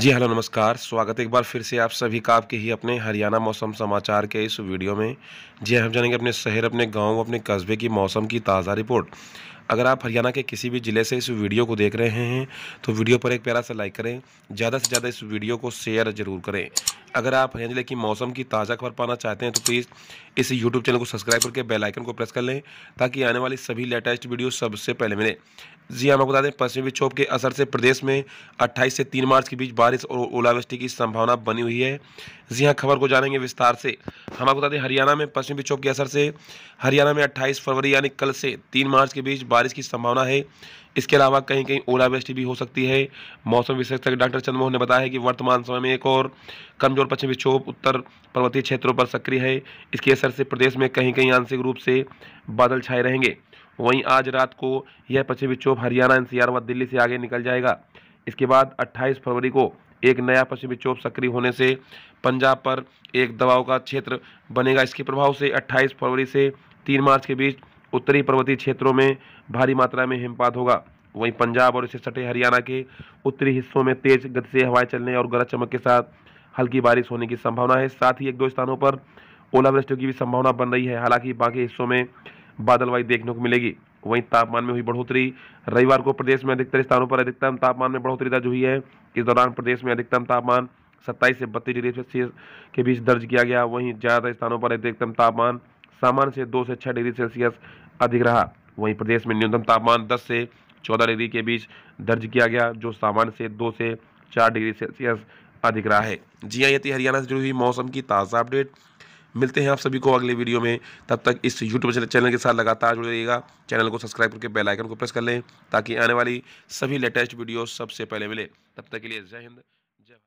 जी hello नमस्कार स्वागत एक बार फिर से आप सभी का आपके ही अपने हरियाणा मौसम समाचार के इस वीडियो में जी हम जानेंगे अपने शहर अपने गांव अपने कस्बे की मौसम की ताज़ा रिपोर्ट अगर आप हरियाणा के किसी भी ज़िले से इस वीडियो को देख रहे हैं तो वीडियो पर एक प्यारा सा लाइक करें ज़्यादा से ज़्यादा इस वीडियो को शेयर ज़रूर करें अगर आप हरियाणा जिले की मौसम की ताज़ा खबर पाना चाहते हैं तो प्लीज़ इस यूट्यूब चैनल को सब्सक्राइब करके बेलाइकन को प्रेस कर लें ताकि आने वाली सभी लेटेस्ट वीडियो सबसे पहले मिले जी हम हाँ, आपको बता दें पश्चिमी विक्षोभ के असर से प्रदेश में 28 से 3 मार्च के बीच बारिश और ओलावृष्टि की संभावना बनी हुई है जी हाँ खबर को जानेंगे विस्तार से हम आपको बता दें हरियाणा में पश्चिमी विक्षोभ के असर से हरियाणा में अट्ठाईस फरवरी यानी कल से तीन मार्च के बीच बारिश की संभावना है इसके अलावा कहीं कहीं ओलावृष्टि भी हो सकती है मौसम विशेषज्ञ डॉक्टर चंद्रमोहन ने बताया है कि वर्तमान समय में एक और कमजोर पश्चिम विक्षोभ उत्तर पर्वतीय क्षेत्रों पर सक्रिय है इसके असर से प्रदेश में कहीं कहीं आंशिक रूप से बादल छाए रहेंगे वहीं आज रात को यह पश्चिम विक्षोभ हरियाणा एनसीआर व दिल्ली से आगे निकल जाएगा इसके बाद अट्ठाईस फरवरी को एक नया पश्चिम विक्षोभ सक्रिय होने से पंजाब पर एक दबाव का क्षेत्र बनेगा इसके प्रभाव से अट्ठाईस फरवरी से तीन मार्च के बीच उत्तरी पर्वतीय क्षेत्रों में भारी मात्रा में हिमपात होगा वहीं पंजाब और इससे सटे हरियाणा के उत्तरी हिस्सों में तेज गति से हवाएं चलने और गरज चमक के साथ हल्की बारिश होने की संभावना है साथ ही एक दो स्थानों पर ओलावृष्टि की भी संभावना बन रही है हालांकि बाकी हिस्सों में बादलवाई देखने को मिलेगी वहीं तापमान में हुई बढ़ोतरी रविवार को प्रदेश में अधिकतर स्थानों पर अधिकतम तापमान में बढ़ोतरी दर्ज हुई है इस दौरान प्रदेश में अधिकतम तापमान सत्ताईस से बत्तीस डिग्री सेल्सियस के बीच दर्ज किया गया वहीं ज़्यादातर स्थानों पर अधिकतम तापमान सामान्य से दो से छह डिग्री सेल्सियस अधिक रहा वहीं प्रदेश में न्यूनतम तापमान दस से चौदह डिग्री के बीच दर्ज किया गया जो सामान्य से दो से चार डिग्री सेल्सियस अधिक रहा है जी हाँ ये थी हरियाणा से जुड़ी हुई मौसम की ताज़ा अपडेट मिलते हैं आप सभी को अगले वीडियो में तब तक इस यूट्यूब चैनल के साथ लगातार जुड़े रहिएगा चैनल को सब्सक्राइब करके बेल आइकन को प्रेस कर लें ताकि आने वाली सभी लेटेस्ट वीडियो सबसे पहले मिले तब तक के लिए जय हिंद जय